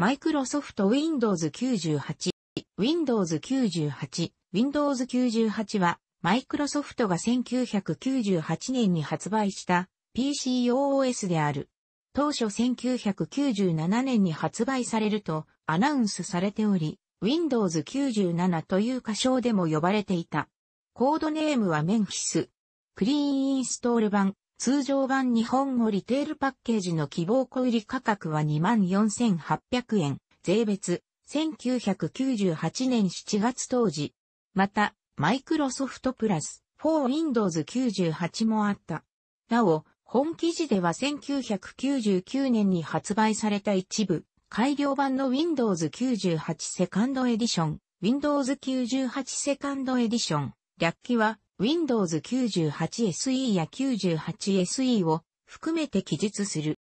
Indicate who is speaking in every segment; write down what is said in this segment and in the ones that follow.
Speaker 1: マイクロソフト Windows 98、Windows 98、Windows 98は、マイクロソフトが1998年に発売した PCOS である。当初1997年に発売されるとアナウンスされており、Windows 97という歌唱でも呼ばれていた。コードネームはメンフィス。クリーンインストール版通常版日本語リテールパッケージの希望小売価格は24,800円、税別、1998年7月当時。また、マイクロソフトプラス、4 Windows 98もあった。なお、本記事では1999年に発売された一部、改良版の Windows 98セカンドエディション、Windows 98セカンドエディション、略記は Windows 98SE や 98SE を含めて記述する。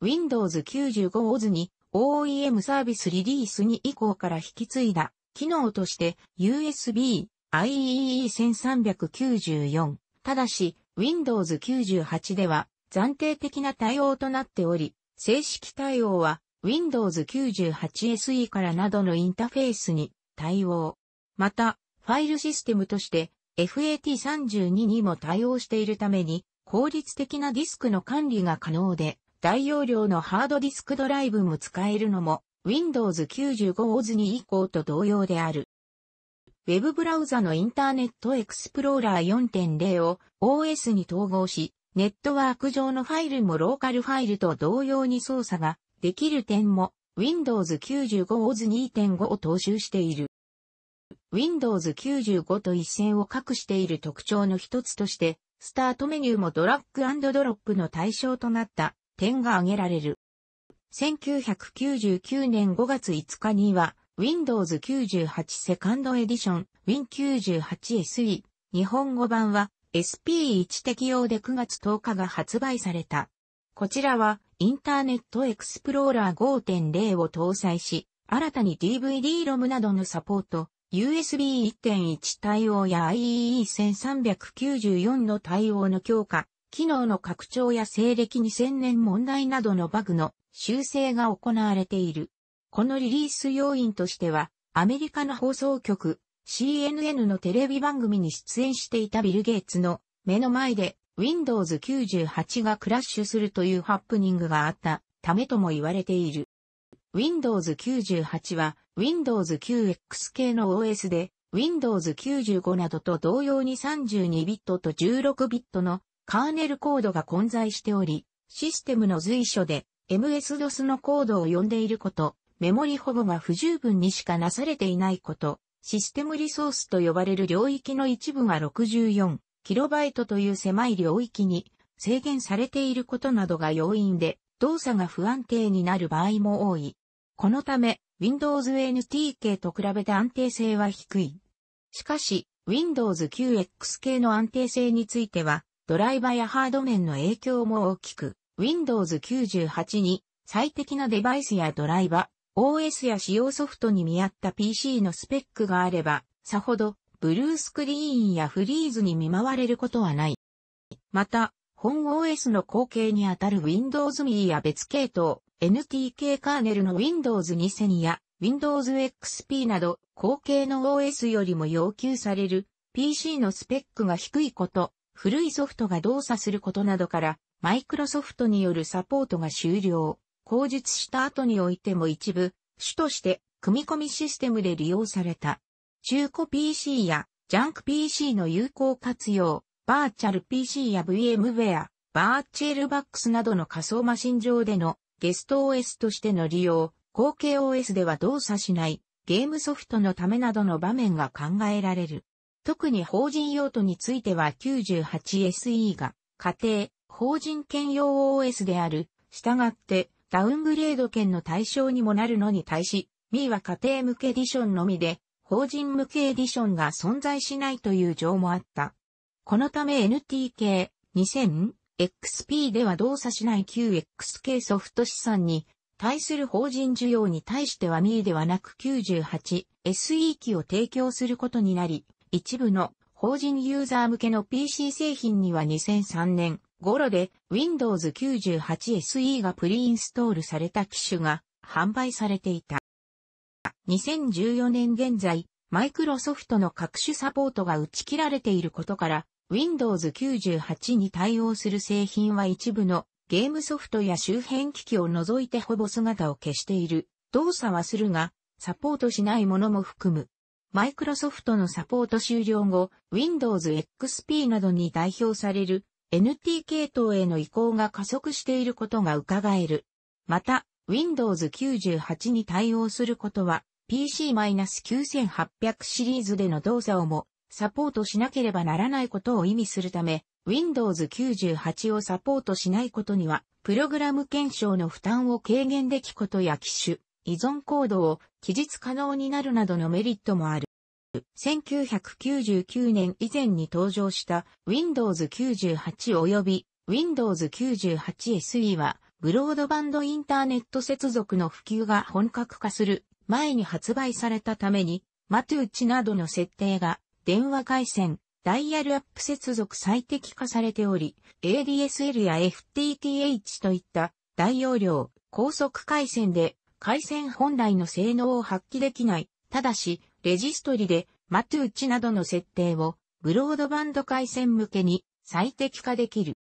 Speaker 1: Windows 95 OS に OEM サービスリリース2以降から引き継いだ機能として USB IEE1394。ただし Windows 98では暫定的な対応となっており、正式対応は Windows 98SE からなどのインターフェースに対応。また、ファイルシステムとして FAT32 にも対応しているために、効率的なディスクの管理が可能で、大容量のハードディスクドライブも使えるのも、Windows 95 OS2 以降と同様である。ウェブブラウザのインターネットエクスプローラー4.0を OS に統合し、ネットワーク上のファイルもローカルファイルと同様に操作ができる点も Windows 95 OS2.5 を踏襲している。Windows 95と一線を画している特徴の一つとして、スタートメニューもドラッグドロップの対象となった点が挙げられる。1999年5月5日には、Windows 98セカンドエディション Win98SE 日本語版は SP1 適用で9月10日が発売された。こちらはインターネットエクスプローラー5.0を搭載し、新たに DVD ロムなどのサポート、USB1.1 対応や IEE1394 の対応の強化、機能の拡張や西暦2000年問題などのバグの修正が行われている。このリリース要因としては、アメリカの放送局 CNN のテレビ番組に出演していたビル・ゲイツの目の前で Windows 98がクラッシュするというハプニングがあったためとも言われている。Windows 98は Windows 9X 系の OS で Windows 95などと同様に32ビットと16ビットのカーネルコードが混在しており、システムの随所で MS-DOS のコードを読んでいること、メモリ保護が不十分にしかなされていないこと、システムリソースと呼ばれる領域の一部が 64KB という狭い領域に制限されていることなどが要因で、動作が不安定になる場合も多い。このため、Windows NT 系と比べて安定性は低い。しかし、Windows 9X 系の安定性については、ドライバーやハード面の影響も大きく、Windows 98に最適なデバイスやドライバ、OS や使用ソフトに見合った PC のスペックがあれば、さほどブルースクリーンやフリーズに見舞われることはない。また、本 OS の後継にあたる Windows ME や別系統、NTK カーネルの Windows 2000や Windows XP など後継の OS よりも要求される PC のスペックが低いこと、古いソフトが動作することなどから、マイクロソフトによるサポートが終了、口述した後においても一部、主として組み込みシステムで利用された。中古 PC やジャンク PC の有効活用、バーチャル PC や VMware、バーチャルバックスなどの仮想マシン上でのゲスト OS としての利用、後継 OS では動作しないゲームソフトのためなどの場面が考えられる。特に法人用途については 98SE が家庭、法人兼用 OS である。したがってダウングレード権の対象にもなるのに対し、ミーは家庭向けエディションのみで、法人向けエディションが存在しないという情もあった。このため NTK 2000XP では動作しない QXK ソフト資産に対する法人需要に対しては ME ではなく 98SE 機を提供することになり、一部の法人ユーザー向けの PC 製品には2003年頃で Windows 98SE がプリインストールされた機種が販売されていた。2014年現在、マイクロソフトの各種サポートが打ち切られていることから、Windows 98に対応する製品は一部のゲームソフトや周辺機器を除いてほぼ姿を消している。動作はするが、サポートしないものも含む。マイクロソフトのサポート終了後、Windows XP などに代表される NT 系統への移行が加速していることが伺える。また、Windows 98に対応することは PC-9800 シリーズでの動作をもサポートしなければならないことを意味するため、Windows 98をサポートしないことには、プログラム検証の負担を軽減できことや機種、依存コードを記述可能になるなどのメリットもある。1999年以前に登場した Windows 98及び Windows 98SE は、ブロードバンドインターネット接続の普及が本格化する前に発売されたために、マトゥチなどの設定が電話回線、ダイヤルアップ接続最適化されており、ADSL や FTTH といった大容量、高速回線で回線本来の性能を発揮できない。ただし、レジストリでマトゥーチなどの設定をブロードバンド回線向けに最適化できる。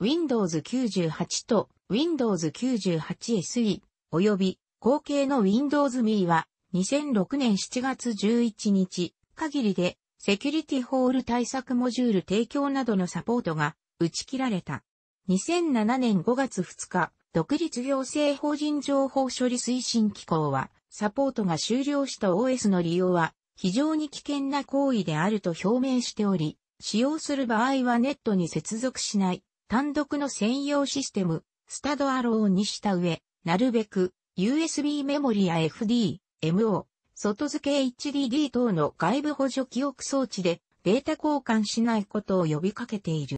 Speaker 1: Windows 98と Windows 98 SE 及び後継の Windows ME は2006年7月11日限りで、セキュリティホール対策モジュール提供などのサポートが打ち切られた。2007年5月2日、独立行政法人情報処理推進機構は、サポートが終了した OS の利用は、非常に危険な行為であると表明しており、使用する場合はネットに接続しない、単独の専用システム、スタドアローにした上、なるべく、USB メモリや FD、MO、外付け HDD 等の外部補助記憶装置でデータ交換しないことを呼びかけている。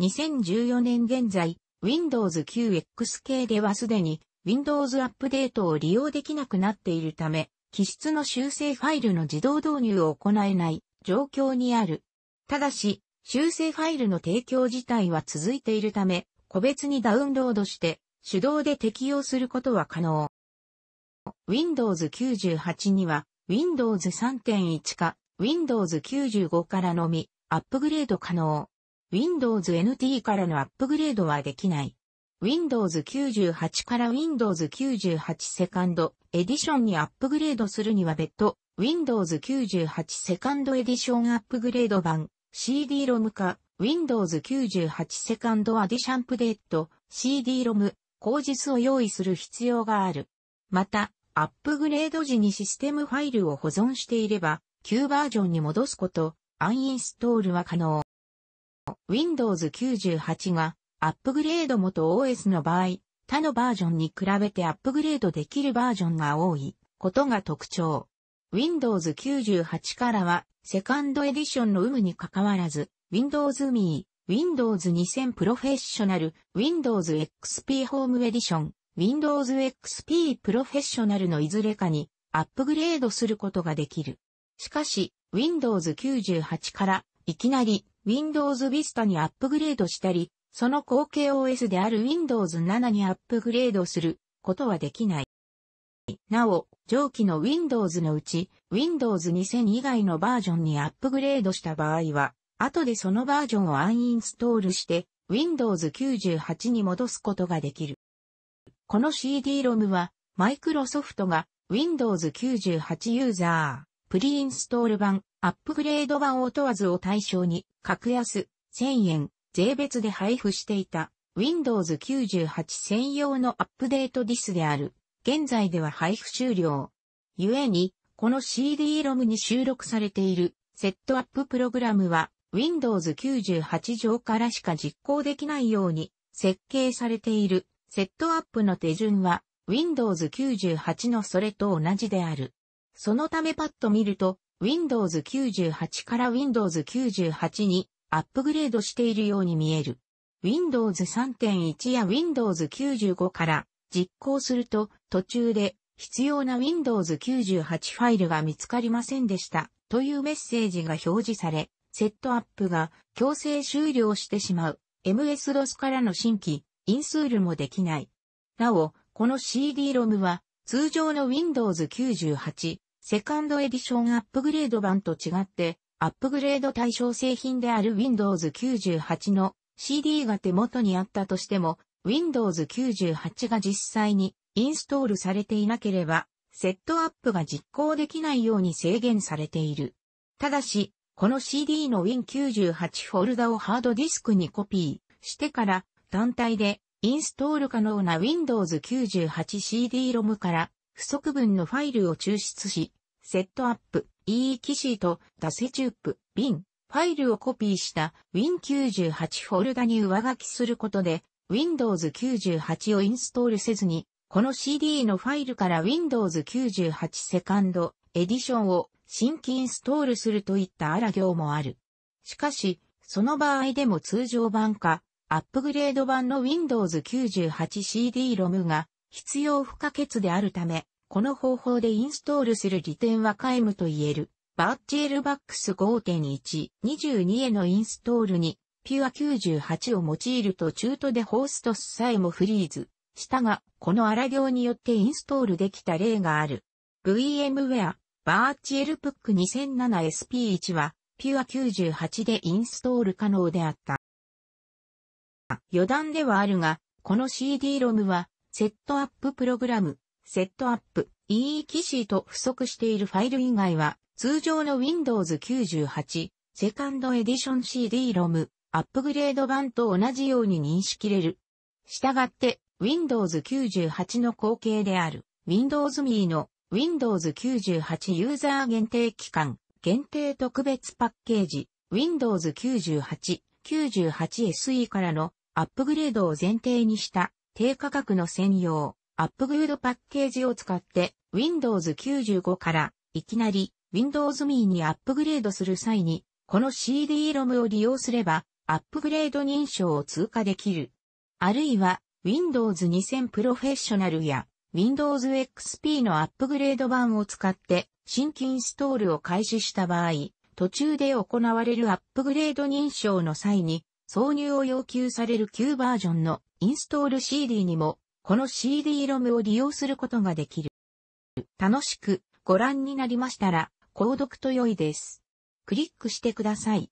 Speaker 1: 2014年現在、Windows 9X 系ではすでに Windows アップデートを利用できなくなっているため、機質の修正ファイルの自動導入を行えない状況にある。ただし、修正ファイルの提供自体は続いているため、個別にダウンロードして手動で適用することは可能。Windows 98には Windows 3.1か Windows 95からのみアップグレード可能。Windows NT からのアップグレードはできない。Windows 98から Windows 98セカンドエディションにアップグレードするには別途 Windows 98セカンドエディションアップグレード版 CD-ROM か Windows 98セカンドアディションプデート CD-ROM 工実を用意する必要がある。またアップグレード時にシステムファイルを保存していれば、旧バージョンに戻すこと、アンインストールは可能。Windows 98がアップグレード元 OS の場合、他のバージョンに比べてアップグレードできるバージョンが多いことが特徴。Windows 98からは、セカンドエディションの有無にかかわらず、Windows ME、Windows 2000 Professional、Windows XP ホームエディション、Windows XP プロフェッショナルのいずれかにアップグレードすることができる。しかし、Windows 98からいきなり Windows Vista にアップグレードしたり、その後継 OS である Windows 7にアップグレードすることはできない。なお、上記の Windows のうち Windows 2000以外のバージョンにアップグレードした場合は、後でそのバージョンをアンインストールして Windows 98に戻すことができる。この CD-ROM は、マイクロソフトが Windows 98ユーザー、プリインストール版、アップグレード版を問わずを対象に、格安、1000円、税別で配布していた、Windows 98専用のアップデートディスである。現在では配布終了。故に、この CD-ROM に収録されている、セットアッププログラムは、Windows 98上からしか実行できないように、設計されている。セットアップの手順は Windows 98のそれと同じである。そのためパッと見ると Windows 98から Windows 98にアップグレードしているように見える。Windows 3.1や Windows 95から実行すると途中で必要な Windows 98ファイルが見つかりませんでしたというメッセージが表示され、セットアップが強制終了してしまう MS-DOS からの新規インスールもできない。なお、この CD-ROM は、通常の Windows 98、セカンドエディションアップグレード版と違って、アップグレード対象製品である Windows 98の CD が手元にあったとしても、Windows 98が実際にインストールされていなければ、セットアップが実行できないように制限されている。ただし、この CD の Win98 フォルダをハードディスクにコピーしてから単体でインストール可能な Windows 98CD-ROM から不足分のファイルを抽出し、セットアップ、EE キシート、ダセチュープ、ン、ファイルをコピーした Win98 フォルダに上書きすることで Windows 98をインストールせずに、この CD のファイルから Windows 98セカンドエディションを新規インストールするといった荒行もある。しかし、その場合でも通常版かアップグレード版の Windows 98CD-ROM が必要不可欠であるため、この方法でインストールする利点は皆無と言える。バーチェルバックス5.1、22へのインストールに、ピュア98を用いると中途でホーストスさえもフリーズしたが、この荒行によってインストールできた例がある。VMware、バーチェルプック 2007SP1 は、ピュア98でインストール可能であった。余談ではあるが、この CD-ROM は、セットアッププログラム、セットアップ、e e シーと付属しているファイル以外は、通常の Windows 98、セカンドエディション CD-ROM、アップグレード版と同じように認識れる。したがって、Windows 98の後継である、Windows ME の Windows 98ユーザー限定期間、限定特別パッケージ、Windows 98 98SE からのアップグレードを前提にした低価格の専用アップグレードパッケージを使って Windows 95からいきなり Windows Me にアップグレードする際にこの CD-ROM を利用すればアップグレード認証を通過できる。あるいは Windows 2000 Professional や Windows XP のアップグレード版を使って新規インストールを開始した場合、途中で行われるアップグレード認証の際に挿入を要求される旧バージョンのインストール CD にも、この CD ロムを利用することができる。楽しくご覧になりましたら、購読と良いです。クリックしてください。